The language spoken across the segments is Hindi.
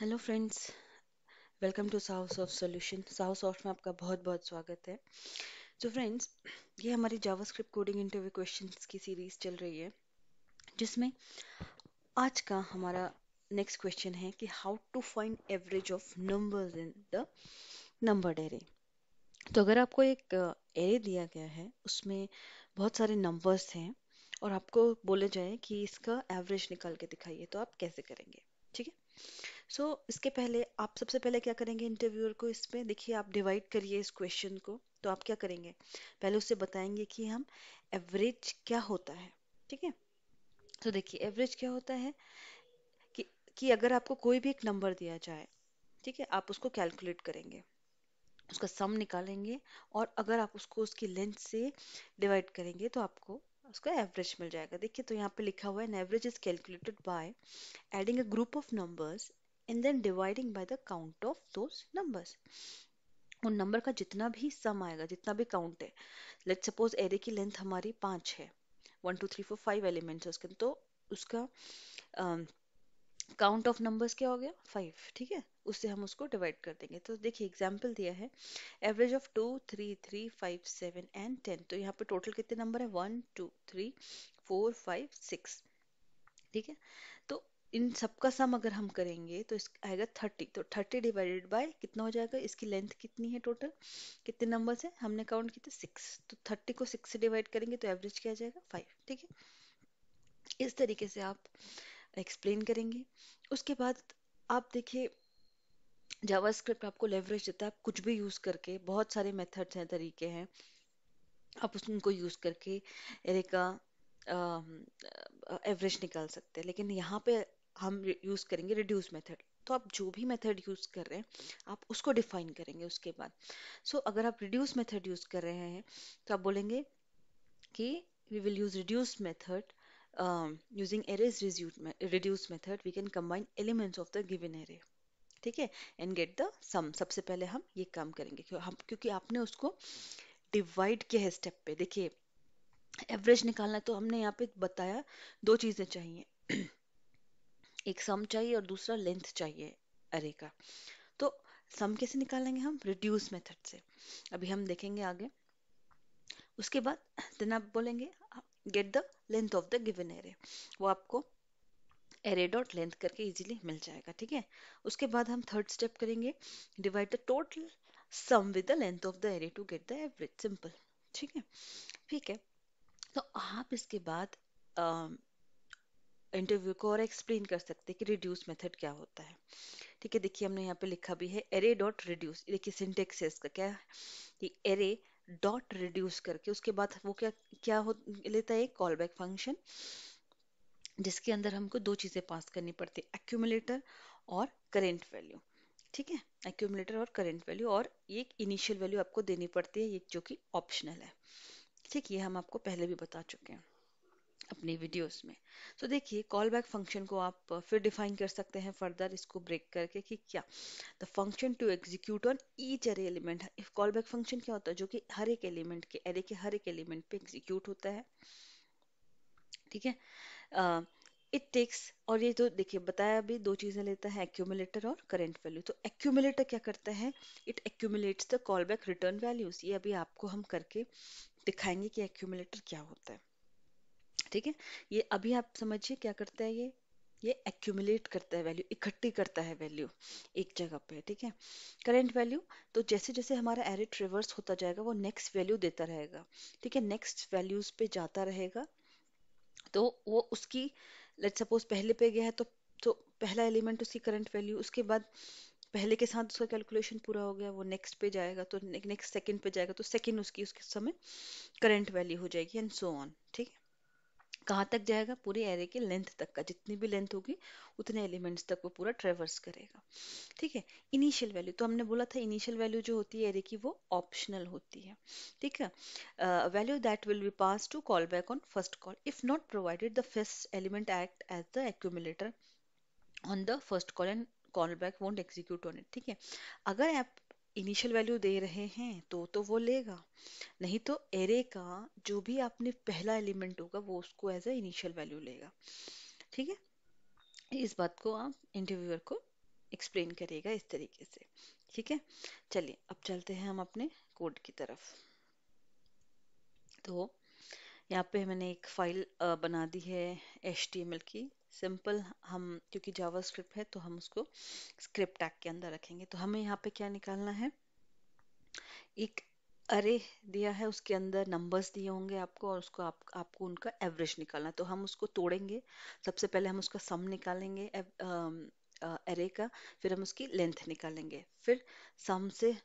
हेलो फ्रेंड्स वेलकम टू साउस ऑफ सॉल्यूशन साउस ऑफ में आपका बहुत बहुत स्वागत है तो so फ्रेंड्स ये हमारी जावास्क्रिप्ट कोडिंग इंटरव्यू क्वेश्चंस की सीरीज चल रही है जिसमें आज का हमारा नेक्स्ट क्वेश्चन है कि how to find average of numbers in the number array तो अगर आपको एक एरे uh, दिया गया है उसमें बहुत सारे नंबर्स हैं और आपको बोले जाए कि इसका एवरेज निकाल के दिखाइए तो आप कैसे करेंगे ठीक है सो so, इसके पहले आप सबसे पहले क्या करेंगे इंटरव्यूअर को इसमें देखिए आप डिवाइड करिए इस क्वेश्चन को तो आप क्या करेंगे पहले उससे बताएंगे कि हम एवरेज क्या होता है ठीक है तो देखिए एवरेज क्या होता है कि, कि अगर आपको कोई भी एक नंबर दिया जाए ठीक है आप उसको कैलकुलेट करेंगे उसका सम निकालेंगे और अगर आप उसको उसकी लेंथ से डिवाइड करेंगे तो आपको उसका एवरेज मिल जाएगा देखिए तो यहाँ पे लिखा हुआ है average is calculated by adding a group of numbers and then dividing by the count of those numbers उन नंबर का जितना भी सम आएगा जितना भी काउंट है लेट सपोज एरे की लेंथ हमारी पांच है one two three four five elements है उसके तो उसका काउंट ऑफ नंबर्स क्या हो गया फाइव ठीक है उससे हम उसको डिवाइड कर देंगे तो देखिए एग्जाम्पल दिया है average of two three three five seven and ten तो यहाँ पे टोटल कितने नंबर है one two three four five six ठीक है तो इन सबका सम अगर हम करेंगे तो इस आएगा थर्टी तो थर्टी डिवाइडेड बाय कितना हो जाएगा इसकी लेंथ कितनी है टोटल कितने नंबर्स तो से हमने काउंट किया था सिक्स तो थर्टी को सिक्स से डिवाइड करेंगे तो एवरेज क्या जाएगा फाइव ठीक है इस तरीके से आप एक्सप्लेन करेंगे उसके बाद आप देखिए जावास्क्रिप्ट आपको लेवरेज देता है आप कुछ भी यूज़ करके बहुत सारे मेथड्स हैं तरीके हैं आप उसको यूज़ करके एरे का एवरेज निकाल सकते हैं लेकिन यहाँ पे हम यूज़ करेंगे रिड्यूस मेथड तो आप जो भी मेथड यूज़ कर रहे हैं आप उसको डिफाइन करेंगे उसके बाद सो so, अगर आप रिड्यूस मेथड यूज़ कर रहे हैं तो आप बोलेंगे कि we will use reduce method using arrays reduce method we can combine elements of the given array ठीक है एंड गेट द सम सबसे पहले हम ये काम करेंगे क्यों हम क्योंकि आपने उसको डिवाइड किया है स्टेप पे देखिए एवरेज निकालना तो हमने यहाँ पे बताया दो चीज़ें चाहिए एक सम चाहिए और दूसरा लेंथ चाहिए अरे का तो सम कैसे निकालेंगे हम रिड्यूस मेथड से अभी हम देखेंगे आगे उसके बाद देन आप बोलेंगे get the length of the given array वो आपको एरे डॉट लेंथ करके इजीली मिल जाएगा ठीक है उसके बाद हम थर्ड स्टेप करेंगे divide the total sum with the length of the array to get the average simple ठीक है ठीक है तो आप इसके बाद इंटरव्यू को और एक्सप्लेन कर सकते हैं कि रिड्यूस मेथड क्या होता है ठीक है देखिए हमने यहाँ पे लिखा भी है एरे डॉट रिड्यूस देखिए सिंटेक्स है इसका क्या कि एरे डॉट रिड्यूस करके उसके बाद वो क्या क्या हो लेता है कॉल बैक फंक्शन जिसके अंदर हमको दो चीज़ें पास करनी पड़ती है एक्यूमुलेटर और करेंट वैल्यू ठीक है एक्यूमुलेटर और करेंट वैल्यू और एक इनिशियल वैल्यू आपको देनी पड़ती है ये जो कि ऑप्शनल है ठीक ये हम आपको पहले भी बता चुके हैं अपनी वीडियोस में तो देखिए कॉल बैक फंक्शन को आप फिर डिफाइन कर सकते हैं फर्दर इसको ब्रेक करके कि क्या the function to execute on each array element if callback function क्या होता है जो कि हर एक एलिमेंट के एरे के हर एक एलिमेंट पे एग्जीक्यूट होता है ठीक है इट टेक्स और ये तो देखिए बताया अभी दो चीज़ें लेता है एक्यूमुलेटर और करेंट वैल्यू तो एक्यूमुलेटर क्या करता है it accumulates the callback return values ये अभी आपको हम करके दिखाएंगे कि एक्यूमुलेटर क्या होता है ठीक है ये अभी आप समझिए क्या करता है ये ये एक्यूमुलेट करता है वैल्यू इकट्ठी करता है वैल्यू एक जगह पे ठीक है करेंट वैल्यू तो जैसे जैसे हमारा एरे ट्रेवर्स होता जाएगा वो नेक्स्ट वैल्यू देता रहेगा ठीक है नेक्स्ट वैल्यूज पे जाता रहेगा तो वो उसकी लेट सपोज पहले पे गया है तो तो पहला एलिमेंट उसकी करंट वैल्यू उसके बाद पहले के साथ उसका कैलकुलेशन पूरा हो गया वो नेक्स्ट पे जाएगा तो नेक्स्ट सेकंड पे जाएगा तो सेकंड उसकी उसके समय करंट वैल्यू हो जाएगी एंड सो ऑन ठीक है कहाँ तक जाएगा पूरे एरे के लेंथ तक का जितनी भी लेंथ होगी उतने एलिमेंट्स तक वो पूरा ट्रेवर्स करेगा ठीक है इनिशियल वैल्यू तो हमने बोला था इनिशियल वैल्यू जो होती है एरे की वो ऑप्शनल होती है ठीक है value that will be pass to callback on first call if not provided the first element act as the accumulator on the first call and callback won't execute on it ठीक है अगर आप इनिशियल वैल्यू दे रहे हैं तो तो वो लेगा नहीं तो एरे का जो भी आपने पहला एलिमेंट होगा वो उसको एज ए इनिशियल वैल्यू लेगा ठीक है इस बात को आप इंटरव्यूअर को एक्सप्लेन करेगा इस तरीके से ठीक है चलिए अब चलते हैं हम अपने कोड की तरफ तो यहाँ पे मैंने एक फाइल बना दी है एच की सिंपल हम क्योंकि जावा स्क्रिप्ट है तो हम उसको स्क्रिप्ट टैग के अंदर रखेंगे तो हमें यहाँ पे क्या निकालना है एक अरे दिया है उसके अंदर नंबर्स दिए होंगे आपको और उसको आप, आपको उनका एवरेज निकालना है तो हम उसको तोड़ेंगे सबसे पहले हम उसका सम निकालेंगे एव, आ, आ, अरे का फिर हम उसकी लेंथ निकालेंगे फिर सम से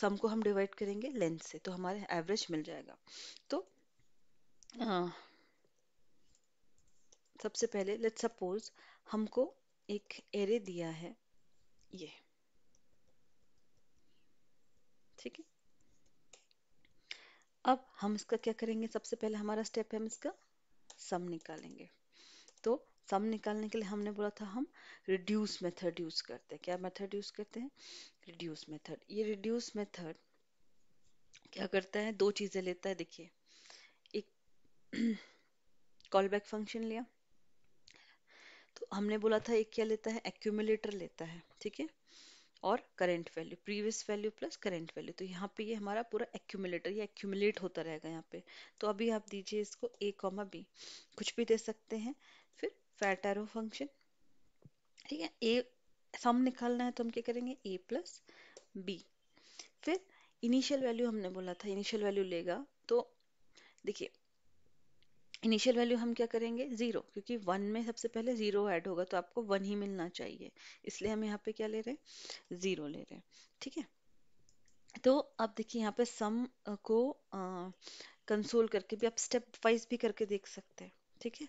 सम को हम डिवाइड करेंगे लेंथ से तो हमारे एवरेज मिल जाएगा तो आ, सबसे पहले लेट सपोज हमको एक एरे दिया है ये ठीक है अब हम इसका क्या करेंगे सबसे पहले हमारा स्टेप है हम इसका सम निकालेंगे तो सम निकालने के लिए हमने बोला था हम रिड्यूस मेथड यूज करते हैं क्या मेथड यूज करते हैं रिड्यूस मेथड ये रिड्यूस मेथड क्या करता है दो चीजें लेता है देखिए एक कॉल बैक फंक्शन लिया तो हमने बोला था एक क्या लेता है एक्यूमुलेटर लेता है ठीक है और current value previous value plus current value तो यहाँ पे ये हमारा पूरा एक्यूमुलेटर ये एक्यूमुलेट होता रहेगा यहाँ पे तो अभी आप दीजिए इसको ए कॉमा बी कुछ भी दे सकते हैं फिर फैट एरो फंक्शन ठीक है ए सम निकालना है तो हम क्या करेंगे ए प्लस बी फिर इनिशियल वैल्यू हमने बोला था इनिशियल वैल्यू लेगा तो देखिए इनिशियल वैल्यू हम क्या करेंगे ज़ीरो क्योंकि वन में सबसे पहले ज़ीरो ऐड होगा तो आपको वन ही मिलना चाहिए इसलिए हम यहाँ पे क्या ले रहे हैं ज़ीरो ले रहे हैं ठीक है तो अब देखिए यहाँ पे सम को कंसोल करके भी आप स्टेप वाइज भी करके देख सकते हैं ठीक है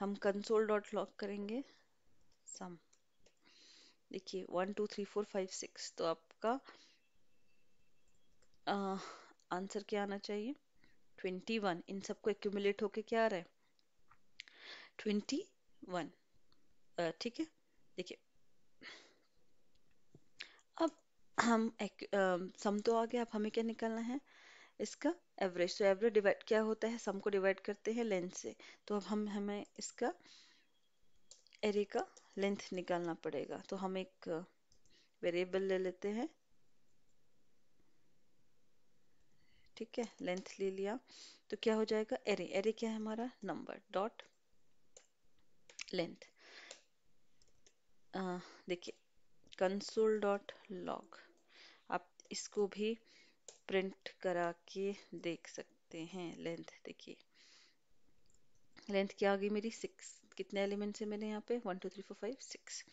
हम कंसोल डॉट लॉक करेंगे सम देखिए one two three four five six तो आपका आंसर क्या आना चाहिए ट्वेंटी वन इन सबको एक्यूमुलेट होके क्या आ रहा है ट्वेंटी वन ठीक है देखिए अब हम एक सम तो आ गया अब हमें क्या निकालना है इसका एवरेज तो एवरेज डिवाइड क्या होता है सम को डिवाइड करते हैं लेंथ से तो अब हम हमें इसका एरे का लेंथ निकालना पड़ेगा तो हम एक वेरिएबल ले लेते हैं ठीक है लेंथ ले लिया तो क्या हो जाएगा एरे एरे क्या है हमारा नंबर डॉट लेंथ देखिए कंसोल डॉट लॉग आप इसको भी प्रिंट करा के देख सकते हैं लेंथ देखिए लेंथ क्या आ गई मेरी सिक्स कितने एलिमेंट्स है मेरे यहाँ पे one two three four five six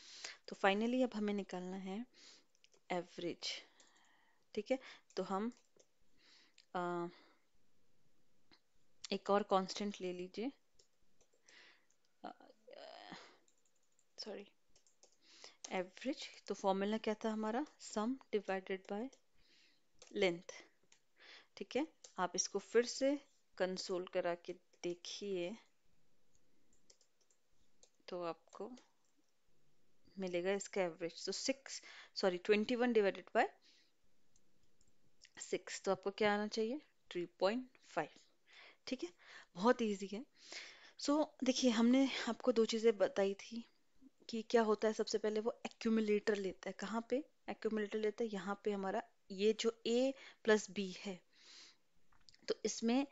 तो फाइनली अब हमें निकालना है एवरेज ठीक है तो हम एक और कांस्टेंट ले लीजिए सॉरी एवरेज तो फॉर्मूला क्या था हमारा सम डिवाइडेड बाय लेंथ ठीक है आप इसको फिर से कंसोल करा के देखिए तो आपको मिलेगा इसका एवरेज तो six sorry twenty one divided by six तो आपको क्या आना चाहिए थ्री पॉइंट फाइव ठीक है बहुत ईजी है सो so, देखिए हमने आपको दो चीज़ें बताई थी कि क्या होता है सबसे पहले वो एक्यूमुलेटर लेता है कहाँ पे एक्यूमुलेटर लेता है यहाँ पे हमारा ये जो ए प्लस बी है तो इसमें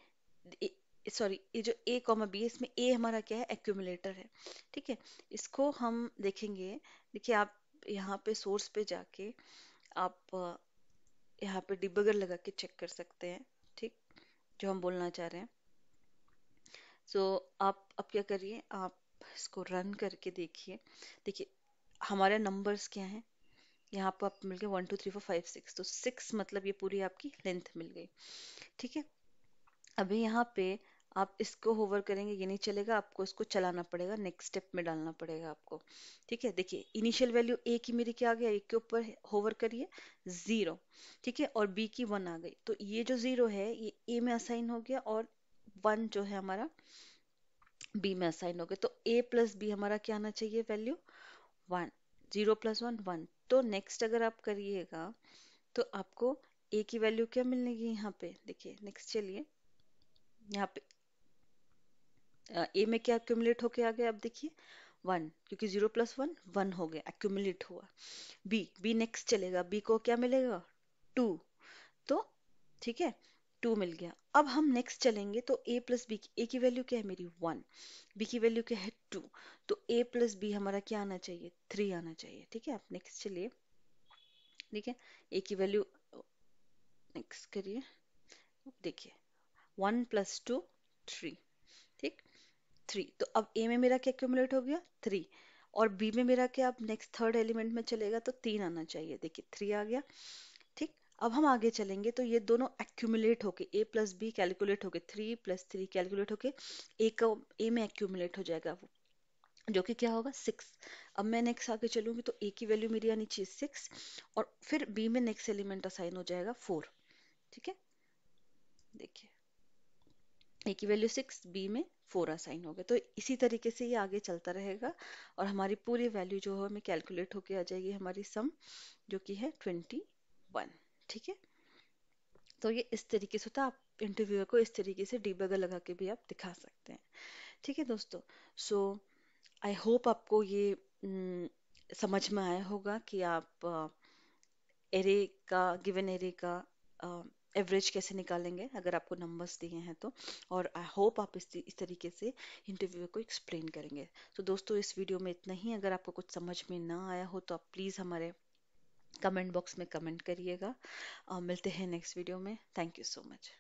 सॉरी ये जो ए कॉमा बी है इसमें ए हमारा क्या है एक्यूमुलेटर है ठीक है इसको हम देखेंगे देखिए आप यहाँ पे सोर्स पे जाके आप यहाँ पे डिबगर लगा के चेक कर सकते हैं ठीक जो हम बोलना चाह रहे हैं सो so, आप अब क्या करिए आप इसको रन करके देखिए देखिए हमारे नंबर्स क्या हैं यहाँ पर आप मिल गए one two three four five six तो सिक्स मतलब ये पूरी आपकी लेंथ मिल गई ठीक है अभी यहाँ पे आप इसको होवर करेंगे ये नहीं चलेगा आपको इसको चलाना पड़ेगा नेक्स्ट स्टेप में डालना पड़ेगा आपको ठीक है देखिए इनिशियल वैल्यू ए की मेरी क्या आ गया एक के ऊपर होवर करिए ज़ीरो ठीक है और बी की वन आ गई तो ये जो ज़ीरो है ये ए में असाइन हो गया और वन जो है हमारा बी में असाइन हो गया तो ए प्लस बी हमारा क्या आना चाहिए value one zero plus one one तो नेक्स्ट अगर आप करिएगा तो आपको ए की वैल्यू क्या मिलेगी यहाँ पे देखिए नेक्स्ट चलिए यहाँ पे ए में क्या एक्यूमुलेट होके आ गया आप देखिए वन क्योंकि जीरो प्लस वन वन हो गया एक्यूमुलेट हुआ बी बी नेक्स्ट चलेगा बी को क्या मिलेगा टू तो ठीक है टू मिल गया अब हम नेक्स्ट चलेंगे तो ए प्लस बी ए की वैल्यू क्या है मेरी वन बी की वैल्यू क्या है टू तो ए प्लस बी हमारा क्या आना चाहिए थ्री आना चाहिए ठीक है आप नेक्स्ट चलिए ठीक है ए की वैल्यू नेक्स्ट करिए देखिए वन प्लस टू थ्री ठीक थ्री तो अब ए में मेरा क्या क्यूमुलेट हो गया थ्री और बी में मेरा क्या अब नेक्स्ट थर्ड एलिमेंट में चलेगा तो तीन आना चाहिए देखिए थ्री आ गया ठीक अब हम आगे चलेंगे तो ये दोनों एक्यूमुलेट होके ए प्लस बी कैलकुलेट होके थ्री प्लस थ्री कैलकुलेट होके ए का ए में एक्यूमुलेट हो जाएगा वो जो कि क्या होगा सिक्स अब मैं नेक्स्ट आगे चलूंगी तो ए की वैल्यू मेरी आनी चाहिए सिक्स और फिर बी में नेक्स्ट एलिमेंट असाइन हो जाएगा फोर ठीक है देखिए ए की वैल्यू सिक्स बी में फोर असाइन हो गया तो इसी तरीके से ये आगे चलता रहेगा और हमारी पूरी वैल्यू जो है हमें कैलकुलेट होके आ जाएगी हमारी सम जो कि है ट्वेंटी वन ठीक है तो ये इस तरीके से होता तो आप इंटरव्यूअर को इस तरीके से डिबगर लगा के भी आप दिखा सकते हैं ठीक है दोस्तों सो आई होप आपको ये हम्म, समझ में आया होगा कि आप एरे का गिवन एरे का एवरेज कैसे निकालेंगे अगर आपको नंबर्स दिए हैं तो और आई होप आप इस इस तरीके से इंटरव्यू को एक्सप्लेन करेंगे तो दोस्तों इस वीडियो में इतना ही अगर आपको कुछ समझ में ना आया हो तो आप प्लीज़ हमारे कमेंट बॉक्स में कमेंट करिएगा मिलते हैं नेक्स्ट वीडियो में थैंक यू सो मच